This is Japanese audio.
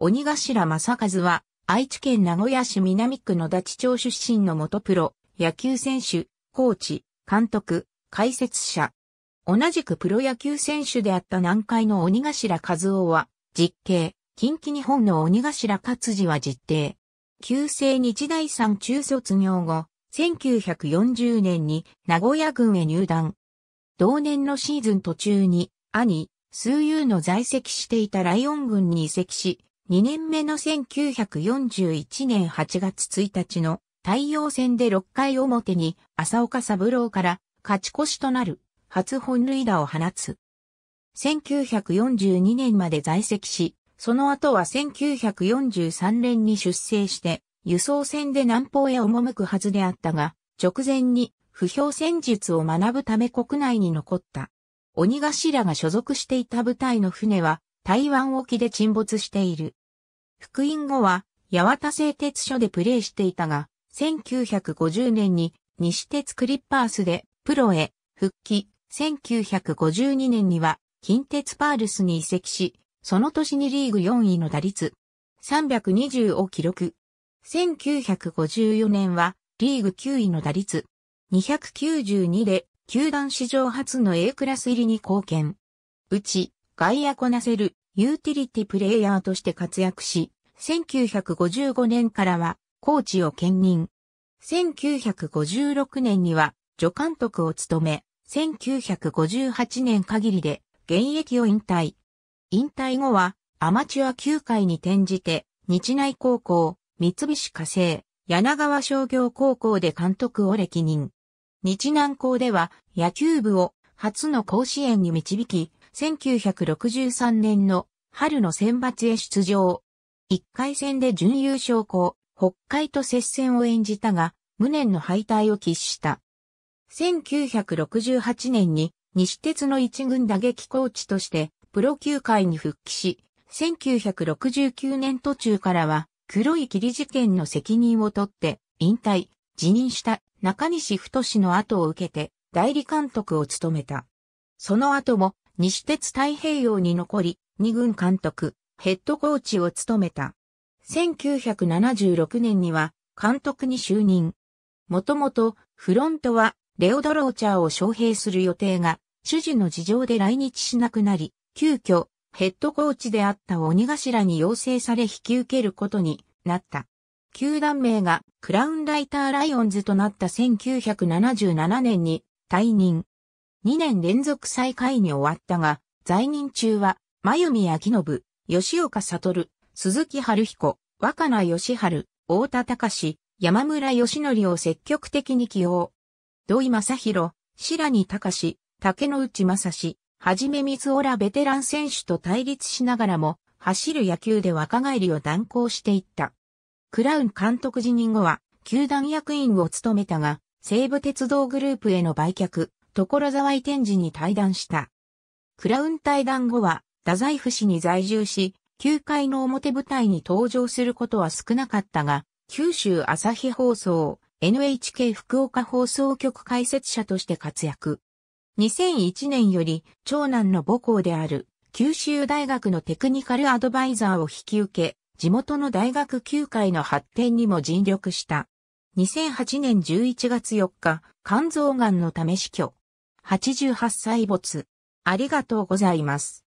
鬼頭正和は、愛知県名古屋市南区の立町出身の元プロ、野球選手、コーチ、監督、解説者。同じくプロ野球選手であった南海の鬼頭和夫は、実刑、近畿日本の鬼頭勝治は実定。旧制日大三中卒業後、1940年に名古屋軍へ入団。同年のシーズン途中に、兄、数優の在籍していたライオン軍に移籍し、2年目の1941年8月1日の太陽戦で6回表に浅岡三郎から勝ち越しとなる初本塁打を放つ。1942年まで在籍し、その後は1943年に出征して輸送船で南方へ赴くはずであったが、直前に不評戦術を学ぶため国内に残った。鬼頭が所属していた部隊の船は台湾沖で沈没している。復員後は、八幡製鉄所でプレーしていたが、1950年に西鉄クリッパースでプロへ復帰、1952年には近鉄パールスに移籍し、その年にリーグ4位の打率320を記録。1954年はリーグ9位の打率292で球団史上初の A クラス入りに貢献。うち外野こなせるユーティリティプレイヤーとして活躍し、1955年からはコーチを兼任。1956年には助監督を務め、1958年限りで現役を引退。引退後はアマチュア球界に転じて日内高校、三菱火星、柳川商業高校で監督を歴任。日南高では野球部を初の甲子園に導き、1963年の春の選抜へ出場。1回戦で準優勝校、北海と接戦を演じたが、無念の敗退を喫した。1968年に西鉄の一軍打撃コーチとしてプロ球界に復帰し、1969年途中からは黒い霧事件の責任を取って引退、辞任した中西太の後を受けて代理監督を務めた。その後も西鉄太平洋に残り、二軍監督、ヘッドコーチを務めた。1976年には監督に就任。もともとフロントはレオドローチャーを招聘する予定が主事の事情で来日しなくなり、急遽ヘッドコーチであった鬼頭に要請され引き受けることになった。球団名がクラウンライターライオンズとなった1977年に退任。2年連続最下位に終わったが、在任中は、真由美明信、吉岡悟、鈴木春彦、若菜義春、大田隆、山村義則を積極的に起用。土井正宏、白木隆、竹野内正史、はじめ水尾らベテラン選手と対立しながらも、走る野球で若返りを断行していった。クラウン監督辞任後は、球団役員を務めたが、西武鉄道グループへの売却、所沢移転時に退団した。クラウン退団後は、太宰府市に在住し、9階の表舞台に登場することは少なかったが、九州朝日放送、NHK 福岡放送局解説者として活躍。2001年より長男の母校である九州大学のテクニカルアドバイザーを引き受け、地元の大学球界の発展にも尽力した。2008年11月4日、肝臓癌のため死去。88歳没。ありがとうございます。